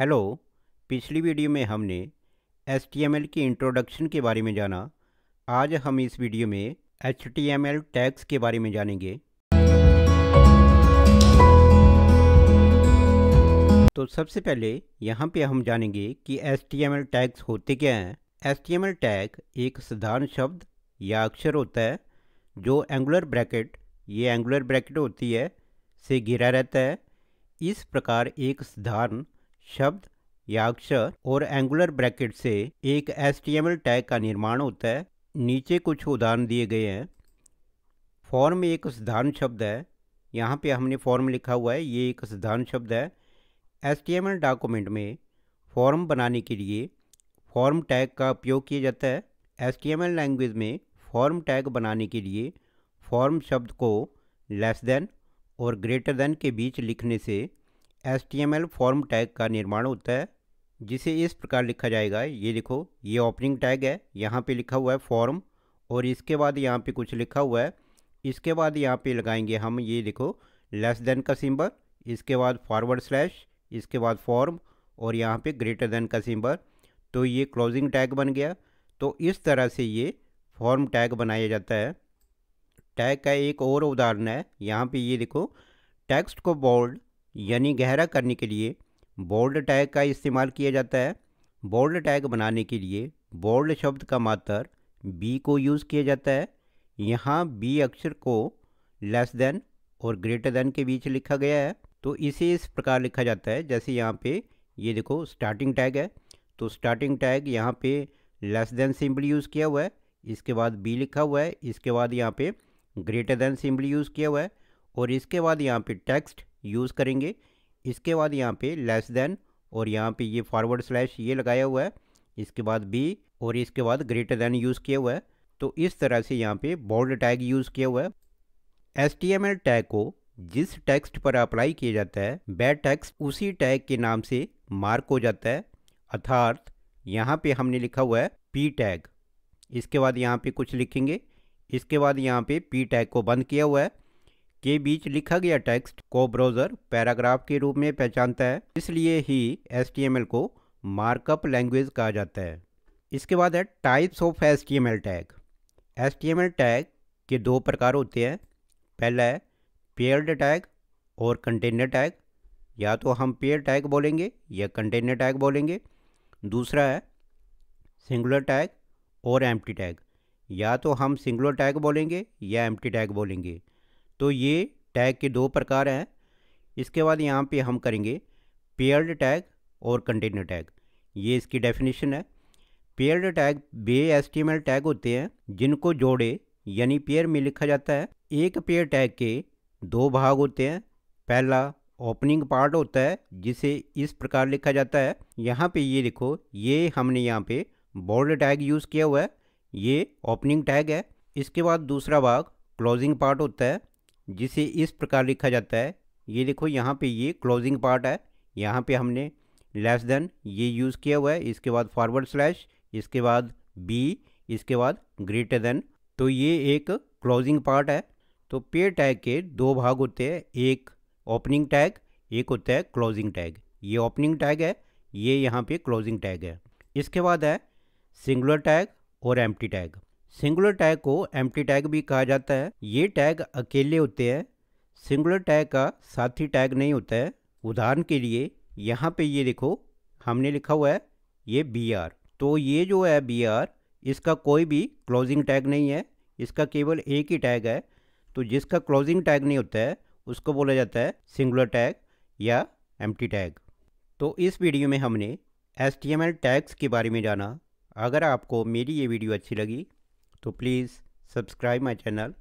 hello पिछली video में हमने एस की इंट्रोडक्शन के बारे में जाना आज हम इस वीडियो में एच टैग्स के बारे में जानेंगे तो सबसे पहले यहाँ पे हम जानेंगे कि एस टैग्स होते क्या हैं एच टैग एक साधारण शब्द या अक्षर होता है जो एंगुलर ब्रैकेट ये एंगुलर ब्रैकेट होती है से घिरा रहता है इस प्रकार एक साधारण शब्द या अक्षर और एंगुलर ब्रैकेट से एक एस टैग का निर्माण होता है नीचे कुछ उदाहरण दिए गए हैं फॉर्म एक सिद्धांत शब्द है यहाँ पे हमने फॉर्म लिखा हुआ है ये एक सिद्धांत शब्द है एस डॉक्यूमेंट में फॉर्म बनाने के लिए फॉर्म टैग का उपयोग किया जाता है एस लैंग्वेज में फॉर्म टैग बनाने के लिए फॉर्म शब्द को लेस देन और ग्रेटर देन के बीच लिखने से एस फॉर्म टैग का निर्माण होता है जिसे इस प्रकार लिखा जाएगा ये देखो ये ओपनिंग टैग है यहाँ पे लिखा हुआ है फॉर्म और इसके बाद यहाँ पे कुछ लिखा हुआ है इसके बाद यहाँ पे लगाएंगे हम ये देखो लेस देन का सिंबल इसके बाद फॉरवर्ड स्लैश इसके बाद फॉर्म और यहाँ पे ग्रेटर देन का सिंबल तो ये क्लोजिंग टैग बन गया तो इस तरह से ये फॉर्म टैग बनाया जाता है टैग का एक और उदाहरण है यहाँ पर ये देखो टेक्स्ट को बोल्ड यानी गहरा करने के लिए बोल्ड टैग का इस्तेमाल किया जाता है बोल्ड टैग बनाने के लिए बोल्ड शब्द का मात्र बी को यूज़ किया जाता है यहाँ बी अक्षर को लेस देन और ग्रेटर देन के बीच लिखा गया है तो इसे इस प्रकार लिखा जाता है जैसे यहाँ पे ये देखो स्टार्टिंग टैग है तो स्टार्टिंग टैग यहाँ पे लेस देन सिंबल यूज़ किया हुआ है इसके बाद बी लिखा हुआ है इसके बाद यहाँ पे ग्रेटर देन सिंबल यूज़ किया हुआ है और इसके बाद यहाँ पे टेक्स्ट यूज़ करेंगे इसके बाद यहाँ पे लेस देन और यहाँ पे ये फॉरवर्ड स्लैश ये लगाया हुआ है इसके बाद बी और इसके बाद ग्रेटर देन यूज़ किया हुआ है तो इस तरह से यहाँ पे बोल्ड टैग यूज़ किया हुआ है एस टैग को जिस टेक्स्ट पर अप्लाई किया जाता है बैड टेक्स्ट उसी टैग के नाम से मार्क हो जाता है अर्थात यहाँ पे हमने लिखा हुआ है पी टैग इसके बाद यहाँ पे कुछ लिखेंगे इसके बाद यहाँ पे पी टैग को बंद किया हुआ है के बीच लिखा गया टेक्स्ट को ब्राउज़र पैराग्राफ के रूप में पहचानता है इसलिए ही एस को मार्कअप लैंग्वेज कहा जाता है इसके बाद है types of S tag S tag के दो प्रकार होते हैं पहला है पेयर्ड टैग और कंटेनर टैग या तो हम पेयर टैग बोलेंगे या कंटेनर टैग बोलेंगे दूसरा है सिंगुलर टैग और एम्प्टी टैग या तो हम सिंगुलर टैग बोलेंगे या एम्प्टी टैग बोलेंगे तो ये टैग के दो प्रकार हैं इसके बाद यहाँ पे हम करेंगे पेयर्ड टैग और कंटेनर टैग ये इसकी डेफिनेशन है पेयर्ड टैग बे एस टैग होते हैं जिनको जोड़े यानी पेयर में लिखा जाता है एक पेयर टैग के दो भाग होते हैं पहला ओपनिंग पार्ट होता है जिसे इस प्रकार लिखा जाता है यहाँ पे ये देखो ये हमने यहाँ पे बोल्ड टैग यूज़ किया हुआ है ये ओपनिंग टैग है इसके बाद दूसरा भाग क्लोजिंग पार्ट होता है जिसे इस प्रकार लिखा जाता है ये देखो यहाँ पे ये क्लोजिंग पार्ट है यहाँ पे हमने लेस देन ये यूज़ किया हुआ है इसके बाद फॉरवर्ड स्लैश इसके बाद बी इसके बाद ग्रेटर देन तो ये एक क्लोजिंग पार्ट है तो पे टैग के दो भाग होते हैं एक ओपनिंग टैग एक होता है क्लोजिंग टैग ये ओपनिंग टैग है ये यहाँ पे क्लोजिंग टैग है इसके बाद है सिंगुलर टैग और एम्प्टी टैग सिंगुलर टैग को एम टैग भी कहा जाता है ये टैग अकेले होते हैं सिंगुलर टैग का साथी टैग नहीं होता है उदाहरण के लिए यहाँ पे ये देखो हमने लिखा हुआ है ये बी आर तो ये जो है बी आर इसका कोई भी क्लोजिंग टैग नहीं है इसका केवल एक ही टैग है तो जिसका क्लोजिंग टैग नहीं होता है उसको बोला जाता है सिंगुलर टैग या एम टैग तो इस वीडियो में हमने एस टैग्स के बारे में जाना अगर आपको मेरी ये वीडियो अच्छी लगी So please subscribe my channel